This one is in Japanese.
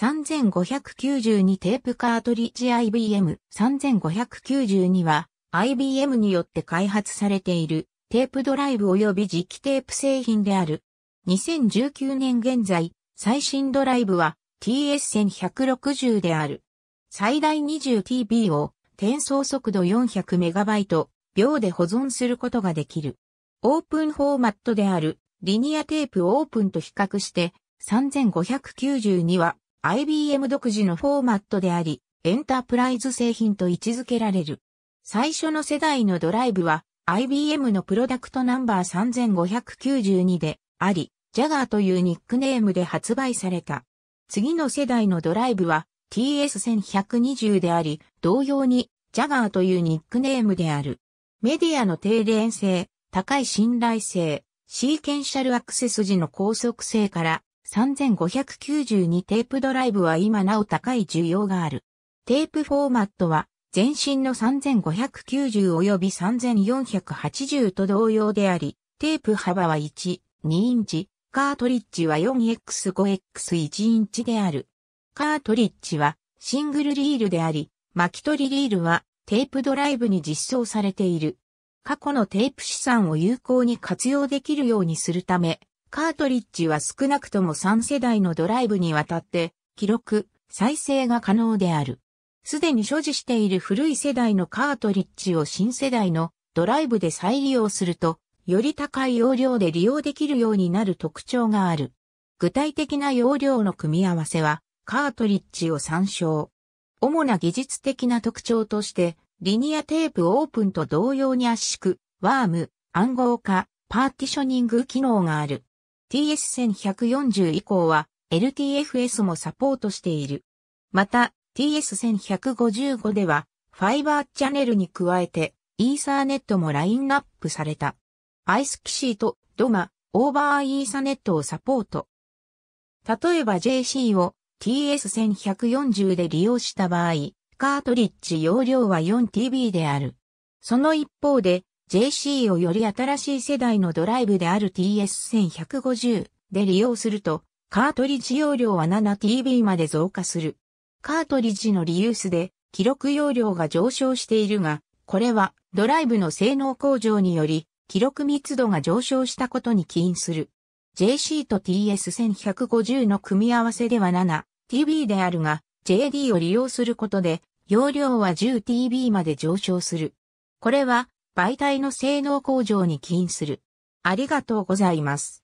3592テープカートリッジ IBM3592 は IBM によって開発されているテープドライブ及び磁気テープ製品である。2019年現在、最新ドライブは TS1160 である。最大 20TB を転送速度 400MB 秒で保存することができる。オープンフォーマットであるリニアテープオープンと比較して3592は IBM 独自のフォーマットであり、エンタープライズ製品と位置づけられる。最初の世代のドライブは IBM のプロダクトナンバー3592であり、ジャガーというニックネームで発売された。次の世代のドライブは TS1120 であり、同様にジャガーというニックネームである。メディアの低廉性、高い信頼性、シーケンシャルアクセス時の高速性から3592テープドライブは今なお高い需要がある。テープフォーマットは全身の3590及び3480と同様であり、テープ幅は1、2インチ、カートリッジは 4X5X1 インチである。カートリッジはシングルリールであり、巻き取りリールはテープドライブに実装されている。過去のテープ資産を有効に活用できるようにするため、カートリッジは少なくとも3世代のドライブにわたって、記録、再生が可能である。すでに所持している古い世代のカートリッジを新世代のドライブで再利用すると、より高い容量で利用できるようになる特徴がある。具体的な容量の組み合わせは、カートリッジを参照。主な技術的な特徴として、リニアテープオープンと同様に圧縮、ワーム、暗号化、パーティショニング機能がある。TS1140 以降は LTFS もサポートしている。また TS1155 ではファイバーチャンネルに加えてイーサーネットもラインナップされた。アイスキシーとドマ、オーバーイーサーネットをサポート。例えば JC を TS1140 で利用した場合、カートリッジ容量は 4TB である。その一方で JC をより新しい世代のドライブである TS1150 で利用すると、カートリッジ容量は 7TB まで増加する。カートリッジのリユースで記録容量が上昇しているが、これはドライブの性能向上により記録密度が上昇したことに起因する。JC と TS1150 の組み合わせでは 7TB であるが、JD を利用することで容量は 10TB まで上昇する。これは媒体の性能向上に起因する。ありがとうございます。